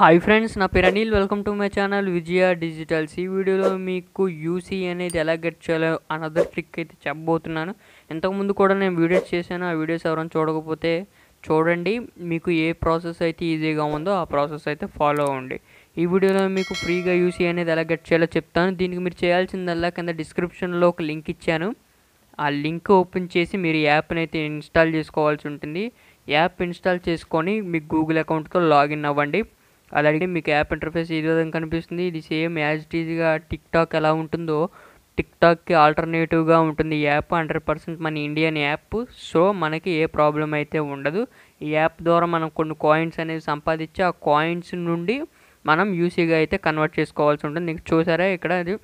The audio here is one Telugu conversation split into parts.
హాయ్ ఫ్రెండ్స్ నా పేరు Anil welcome to my channel Vijaya digitals ఈ వీడియోలో మీకు యూసీ అనేది ఎలా గెట్ చేయాలో అనదర్ ట్రిక్ అయితే చెప్పబోతున్నాను ఇంతకుముందు కూడా నేను వీడియోస్ చేశాను ఆ వీడియోస్ ఎవరైనా చూడకపోతే చూడండి మీకు ఏ ప్రాసెస్ అయితే ఈజీగా ఉందో ఆ ప్రాసెస్ అయితే ఫాలో అవ్వండి ఈ వీడియోలో మీకు ఫ్రీగా యూసీ అనేది ఎలా గెట్ చేయాలో చెప్తాను దీనికి మీరు చేయాల్సిందల్లా కింద డిస్క్రిప్షన్లో ఒక లింక్ ఇచ్చాను ఆ లింక్ ఓపెన్ చేసి మీరు యాప్ని అయితే ఇన్స్టాల్ చేసుకోవాల్సి ఉంటుంది యాప్ ఇన్స్టాల్ చేసుకొని మీ గూగుల్ అకౌంట్తో లాగిన్ అవ్వండి అలాగే మీకు యాప్ ఇంటర్ఫేస్ ఈ విధంగా కనిపిస్తుంది ఇది సేమ్ యాజ్ ఇట్ ఈజ్గా టిక్టాక్ ఎలా ఉంటుందో టిక్టాక్కి ఆల్టర్నేటివ్గా ఉంటుంది ఈ యాప్ హండ్రెడ్ పర్సెంట్ మన ఇండియన్ యాప్ సో మనకి ఏ ప్రాబ్లం అయితే ఉండదు ఈ యాప్ ద్వారా మనం కొన్ని కాయిన్స్ అనేవి సంపాదించి ఆ కాయిన్స్ నుండి మనం యూసీగా అయితే కన్వర్ట్ చేసుకోవాల్సి ఉంటుంది మీకు చూసారా ఇక్కడ అది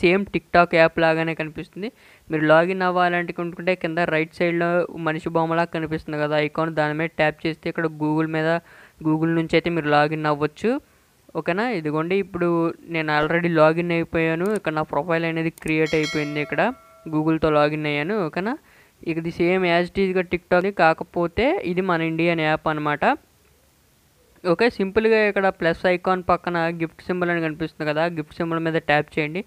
సేమ్ టిక్టాక్ యాప్ లాగానే కనిపిస్తుంది మీరు లాగిన్ అవ్వాలంటే అనుకుంటే కింద రైట్ సైడ్లో మనిషి బొమ్మలా కనిపిస్తుంది కదా ఐకాన్ దాని మీద ట్యాప్ చేస్తే ఇక్కడ గూగుల్ మీద గూగుల్ నుంచి అయితే మీరు లాగిన్ అవ్వచ్చు ఓకేనా ఇదిగోండి ఇప్పుడు నేను ఆల్రెడీ లాగిన్ అయిపోయాను ఇక్కడ నా ప్రొఫైల్ అనేది క్రియేట్ అయిపోయింది ఇక్కడ గూగుల్తో లాగిన్ అయ్యాను ఓకేనా ఇది సేమ్ యాజ్ టీజ్గా టిక్టాక్ కాకపోతే ఇది మన ఇండియన్ యాప్ అనమాట ఓకే సింపుల్గా ఇక్కడ ప్లస్ ఐకాన్ పక్కన గిఫ్ట్ సింబల్ అని కనిపిస్తుంది కదా గిఫ్ట్ సింబల్ మీద ట్యాప్ చేయండి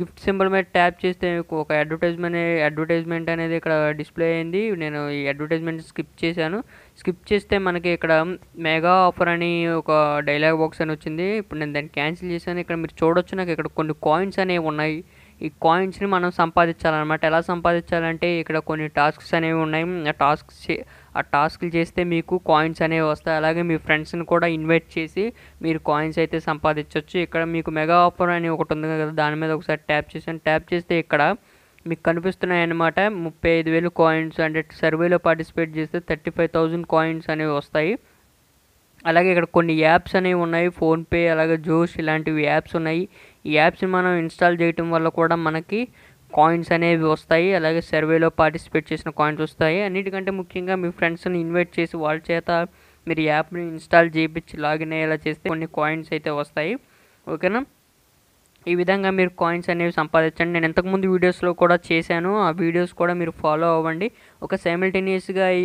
గిఫ్ట్ సింబల్ మీద ట్యాప్ చేస్తే ఒక అడ్వర్టైజ్మెంట్ అడ్వర్టైజ్మెంట్ అనేది ఇక్కడ డిస్ప్లే అయింది నేను ఈ అడ్వర్టైజ్మెంట్ స్కిప్ చేశాను స్కిప్ చేస్తే మనకి ఇక్కడ మెగా ఆఫర్ అని ఒక డైలాగ్ బాక్స్ అని వచ్చింది ఇప్పుడు నేను దాన్ని క్యాన్సిల్ చేశాను ఇక్కడ మీరు చూడొచ్చు నాకు ఇక్కడ కొన్ని కాయిన్స్ అనేవి ఉన్నాయి ఈ కాయిన్స్ని మనం సంపాదించాలన్నమాట ఎలా సంపాదించాలంటే ఇక్కడ కొన్ని టాస్క్స్ అనేవి ఉన్నాయి ఆ టాస్క్స్ ఆ టాస్క్లు చేస్తే మీకు కాయిన్స్ అనేవి వస్తాయి అలాగే మీ ఫ్రెండ్స్ని కూడా ఇన్వైట్ చేసి మీరు కాయిన్స్ అయితే సంపాదించవచ్చు ఇక్కడ మీకు మెగా ఆఫర్ అని ఒకటి ఉంది కదా దాని మీద ఒకసారి ట్యాప్ చేసాను ట్యాప్ చేస్తే ఇక్కడ మీకు కనిపిస్తున్నాయి అన్నమాట ముప్పై ఐదు వేలు కాయిన్స్ అంటే సర్వేలో పార్టిసిపేట్ చేస్తే థర్టీ ఫైవ్ థౌజండ్ కాయిన్స్ అనేవి వస్తాయి అలాగే ఇక్కడ కొన్ని యాప్స్ అనేవి ఉన్నాయి ఫోన్పే అలాగే జోష్ ఇలాంటివి యాప్స్ ఉన్నాయి ఈ యాప్స్ని మనం ఇన్స్టాల్ చేయటం వల్ల కూడా మనకి కాయిన్స్ అనేవి వస్తాయి అలాగే సర్వేలో పార్టిసిపేట్ చేసిన కాయిన్స్ వస్తాయి అన్నిటికంటే ముఖ్యంగా మీ ఫ్రెండ్స్ని ఇన్వైట్ చేసి వాళ్ళ చేత మీరు యాప్ని ఇన్స్టాల్ చేయించి లాగిన్ అయ్యేలా చేస్తే కొన్ని కాయిన్స్ అయితే వస్తాయి ఓకేనా ఈ విధంగా మీరు కాయిన్స్ అనేవి సంపాదించండి నేను ఇంతకుముందు వీడియోస్లో కూడా చేశాను ఆ వీడియోస్ కూడా మీరు ఫాలో అవ్వండి ఒక సైమిల్టేనియస్గా ఈ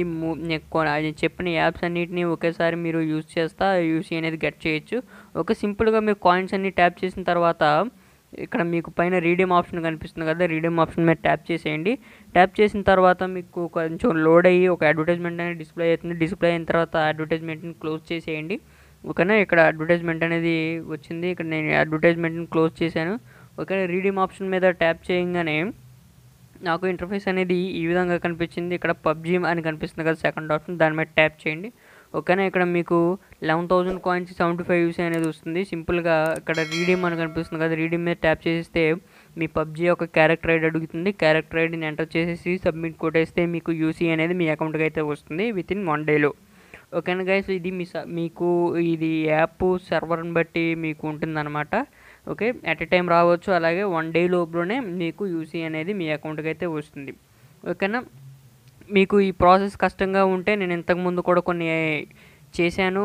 చెప్పిన యాప్స్ అన్నిటిని ఒకేసారి మీరు యూజ్ చేస్తా యూసీ e అనేది గెట్ చేయొచ్చు ఒక సింపుల్గా మీరు కాయిన్స్ అన్ని ట్యాప్ చేసిన తర్వాత ఇక్కడ మీకు పైన రీడియం ఆప్షన్ కనిపిస్తుంది కదా రీడియం ఆప్షన్ మీద ట్యాప్ చేసేయండి ట్యాప్ చేసిన తర్వాత మీకు కొంచెం లోడ్ అయ్యి ఒక అడ్వర్టైజ్మెంట్ అనేది డిస్ప్లే అవుతుంది డిస్ప్లే అయిన తర్వాత అడ్వర్టైజ్మెంట్ని క్లోజ్ చేసేయండి ఓకేనా ఇక్కడ అడ్వర్టైజ్మెంట్ అనేది వచ్చింది ఇక్కడ నేను అడ్వర్టైజ్మెంట్ని క్లోజ్ చేశాను ఓకేనా రీడీమ్ ఆప్షన్ మీద ట్యాప్ చేయగానే నాకు ఇంటర్ఫేస్ అనేది ఈ విధంగా కనిపించింది ఇక్కడ పబ్జి అని కనిపిస్తుంది కదా సెకండ్ ఆప్షన్ దాని మీద ట్యాప్ చేయండి ఓకేనా ఇక్కడ మీకు eleven thousand coins seventy five UC అనేది వస్తుంది సింపుల్గా ఇక్కడ రీడీమ్ అని కనిపిస్తుంది కదా రీడీమ్ మీద ట్యాప్ చేసేస్తే మీ పబ్జి యొక్క క్యారెక్టర్ ఐడి అడుగుతుంది క్యారెక్టర్ ఐడిని ఎంటర్ చేసేసి సబ్మిట్ కొట్టేస్తే మీకు యూసీ అనేది మీ అకౌంట్కి అయితే వస్తుంది విత్ ఇన్ వన్ డేలో ఓకేనా గైస్ ఇది మీ మీకు ఇది యాప్ సర్వర్ని బట్టి మీకు ఉంటుందన్నమాట ఓకే అట్ ఎ టైం రావచ్చు అలాగే వన్ డే లోపులోనే మీకు యూసీ అనేది మీ అకౌంట్కి అయితే వస్తుంది ఓకేనా మీకు ఈ ప్రాసెస్ కష్టంగా ఉంటే నేను ఇంతకుముందు కూడా కొన్ని చేశాను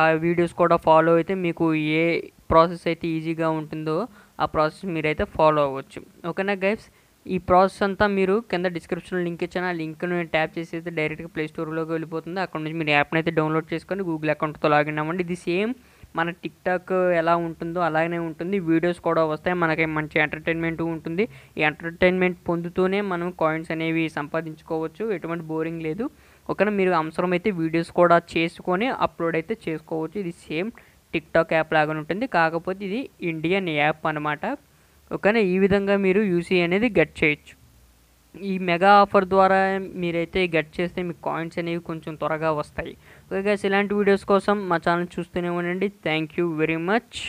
ఆ వీడియోస్ కూడా ఫాలో అయితే మీకు ఏ ప్రాసెస్ అయితే ఈజీగా ఉంటుందో ఆ ప్రాసెస్ మీరైతే ఫాలో అవ్వచ్చు ఓకేనా గైఫ్స్ ఈ ప్రాసెస్ అంతా మీరు కింద డిస్క్రిప్షన్లో లింక్ ఇచ్చాను ఆ లింక్ నేను ట్యాప్ చేసి అయితే డైరెక్ట్గా ప్లే స్టోర్లోకి వెళ్ళిపోతుంది అక్కడ నుంచి మీరు యాప్ని అయితే డౌన్లోడ్ చేసుకొని గూగుల్ అకౌంట్తో లాగిన్ అవ్వండి ఇది సేమ్ మన టిక్ టాక్ ఎలా ఉంటుందో అలాగే ఉంటుంది వీడియోస్ కూడా వస్తాయి మనకి మంచి ఎంటర్టైన్మెంట్ ఉంటుంది ఈ ఎంటర్టైన్మెంట్ పొందుతూనే మనం కాయిన్స్ అనేవి సంపాదించుకోవచ్చు ఎటువంటి బోరింగ్ లేదు ఒకవేళ మీరు అవసరం అయితే వీడియోస్ కూడా చేసుకొని అప్లోడ్ అయితే చేసుకోవచ్చు ఇది సేమ్ టిక్ టాక్ యాప్ లాగానే ఉంటుంది కాకపోతే ఇది ఇండియన్ యాప్ అనమాట ఓకేనా ఈ విధంగా మీరు యూసీ అనేది గెట్ చేయొచ్చు ఈ మెగా ఆఫర్ ద్వారా మీరైతే గెట్ చేస్తే మీకు కాయిన్స్ అనేవి కొంచెం త్వరగా వస్తాయి ఓకే గైస్ ఇలాంటి వీడియోస్ కోసం మా ఛానల్ చూస్తూనే ఉండండి థ్యాంక్ యూ వెరీ మచ్